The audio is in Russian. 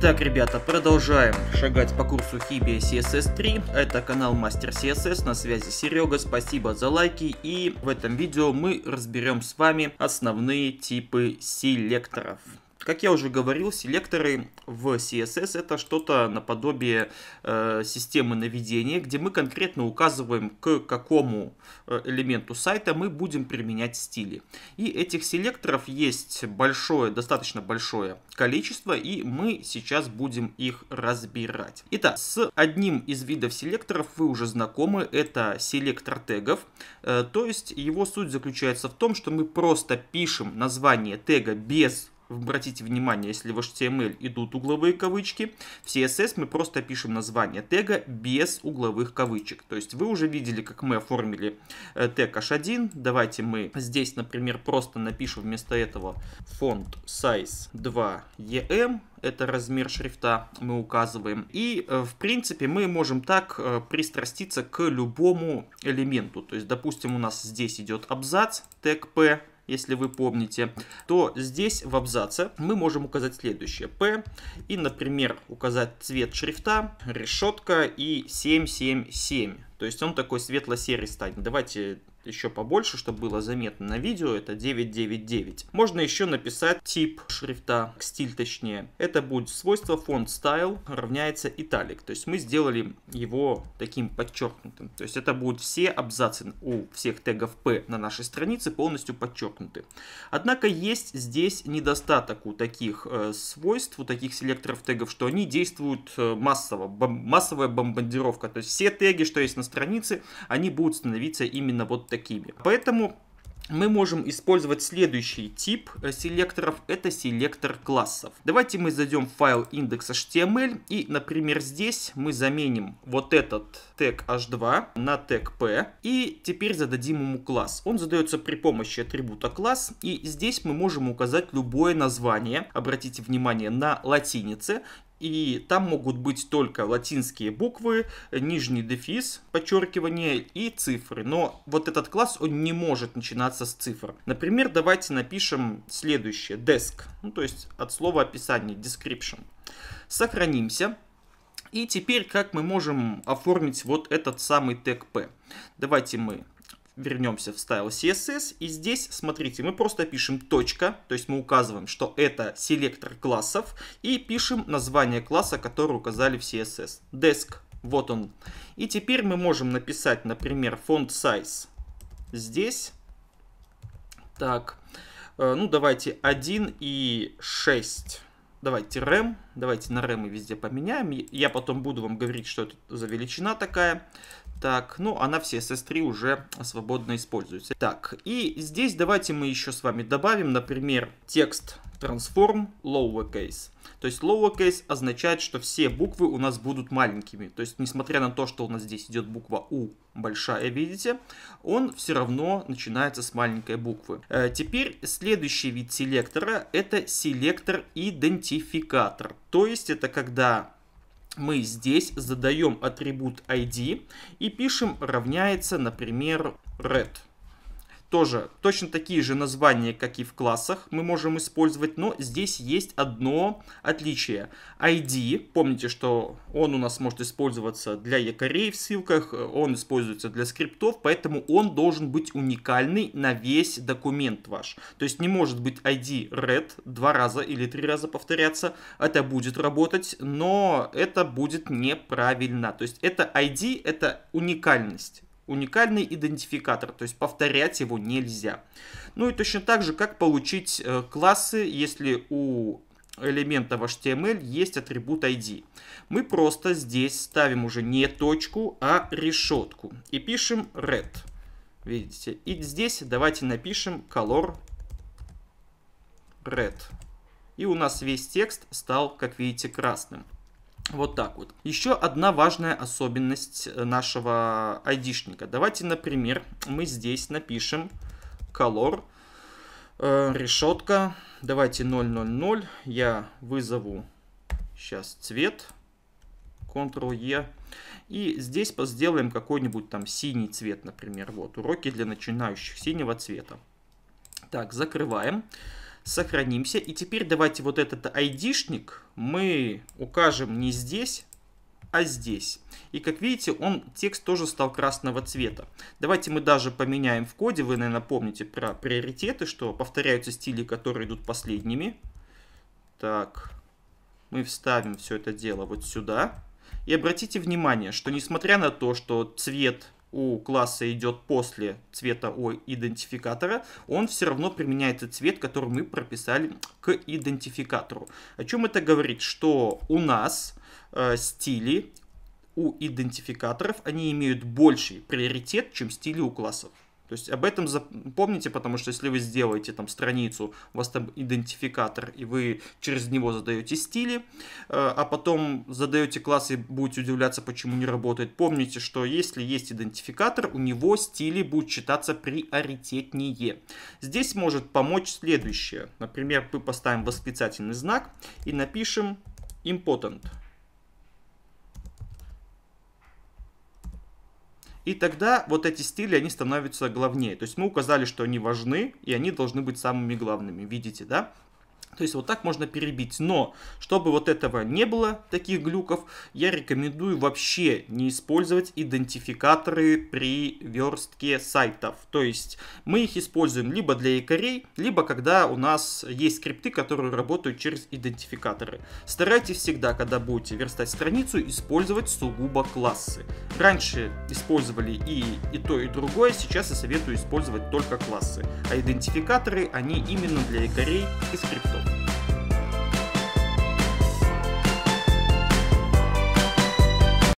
Итак, ребята, продолжаем шагать по курсу Хибия CSS 3. Это канал Мастер CSS, на связи Серега, спасибо за лайки. И в этом видео мы разберем с вами основные типы селекторов. Как я уже говорил, селекторы в CSS это что-то наподобие э, системы наведения, где мы конкретно указываем, к какому э, элементу сайта мы будем применять стили. И этих селекторов есть большое, достаточно большое количество, и мы сейчас будем их разбирать. Итак, с одним из видов селекторов вы уже знакомы, это селектор тегов. Э, то есть его суть заключается в том, что мы просто пишем название тега без обратите внимание, если в HTML идут угловые кавычки, в CSS мы просто пишем название тега без угловых кавычек. То есть вы уже видели, как мы оформили э, тег h1. Давайте мы здесь, например, просто напишем вместо этого font size 2 em, это размер шрифта мы указываем. И, э, в принципе, мы можем так э, пристраститься к любому элементу. То есть, допустим, у нас здесь идет абзац, тег P, если вы помните, то здесь в абзаце мы можем указать следующее. P и, например, указать цвет шрифта, решетка и 777. То есть он такой светло-серый станет. Давайте еще побольше, чтобы было заметно на видео, это 999. Можно еще написать тип шрифта, стиль точнее. Это будет свойство font style равняется italic. То есть мы сделали его таким подчеркнутым. То есть это будут все абзацы у всех тегов P на нашей странице полностью подчеркнуты. Однако есть здесь недостаток у таких э, свойств, у таких селекторов тегов, что они действуют э, массово, бом массовая бомбардировка. То есть все теги, что есть на странице, они будут становиться именно вот такими такими. Поэтому мы можем использовать следующий тип э, селекторов, это селектор классов. Давайте мы зайдем в файл index.html и, например, здесь мы заменим вот этот тег h2 на тег p и теперь зададим ему класс. Он задается при помощи атрибута класс и здесь мы можем указать любое название, обратите внимание, на латинице и там могут быть только латинские буквы, нижний дефис, подчеркивание и цифры. Но вот этот класс, он не может начинаться с цифр. Например, давайте напишем следующее. Desk, ну, то есть от слова описание, description. Сохранимся. И теперь как мы можем оформить вот этот самый тег P? Давайте мы вернемся в Style CSS, и здесь, смотрите, мы просто пишем точка, то есть мы указываем, что это селектор классов, и пишем название класса, который указали в CSS. Desk, вот он. И теперь мы можем написать, например, font size здесь. Так, э, ну давайте 1 и 6 давайте рем, давайте на рем и везде поменяем. Я потом буду вам говорить, что это за величина такая. Так, ну она а все CSS3 уже свободно используется. Так, и здесь давайте мы еще с вами добавим, например, текст transform lowercase. То есть lowercase означает, что все буквы у нас будут маленькими. То есть, несмотря на то, что у нас здесь идет буква U большая, видите, он все равно начинается с маленькой буквы. Э, теперь следующий вид селектора это селектор-идентификатор. То есть, это когда мы здесь задаем атрибут ID и пишем равняется, например, red тоже точно такие же названия, как и в классах мы можем использовать, но здесь есть одно отличие. ID, помните, что он у нас может использоваться для якорей в ссылках, он используется для скриптов, поэтому он должен быть уникальный на весь документ ваш. То есть не может быть ID red два раза или три раза повторяться, это будет работать, но это будет неправильно. То есть это ID, это уникальность уникальный идентификатор, то есть повторять его нельзя. Ну и точно так же, как получить э, классы, если у элемента в HTML есть атрибут ID. Мы просто здесь ставим уже не точку, а решетку и пишем red. Видите? И здесь давайте напишем color red. И у нас весь текст стал, как видите, красным. Вот так вот. Еще одна важная особенность э, нашего айдишника. Давайте, например, мы здесь напишем color э, решетка. Давайте 000. Я вызову сейчас цвет. Ctrl-E. И здесь сделаем какой-нибудь там синий цвет, например. Вот, уроки для начинающих синего цвета. Так, закрываем. Закрываем. Сохранимся. И теперь давайте вот этот айдишник мы укажем не здесь, а здесь. И как видите, он текст тоже стал красного цвета. Давайте мы даже поменяем в коде. Вы, наверное, помните про приоритеты, что повторяются стили, которые идут последними. Так, мы вставим все это дело вот сюда. И обратите внимание, что несмотря на то, что цвет у класса идет после цвета у идентификатора, он все равно применяется цвет, который мы прописали к идентификатору. О чем это говорит? Что у нас э, стили у идентификаторов, они имеют больший приоритет, чем стили у классов. То есть об этом запомните, потому что если вы сделаете там страницу, у вас там идентификатор, и вы через него задаете стили, э, а потом задаете класс и будете удивляться, почему не работает, помните, что если есть идентификатор, у него стили будут считаться приоритетнее. Здесь может помочь следующее. Например, мы поставим восклицательный знак и напишем important. И тогда вот эти стили, они становятся главнее. То есть мы указали, что они важны, и они должны быть самыми главными. Видите, да? То есть вот так можно перебить. Но, чтобы вот этого не было, таких глюков, я рекомендую вообще не использовать идентификаторы при верстке сайтов. То есть мы их используем либо для якорей, либо когда у нас есть скрипты, которые работают через идентификаторы. Старайтесь всегда, когда будете верстать страницу, использовать сугубо классы. Раньше использовали и, и то, и другое, сейчас я советую использовать только классы. А идентификаторы, они именно для якорей и скриптов.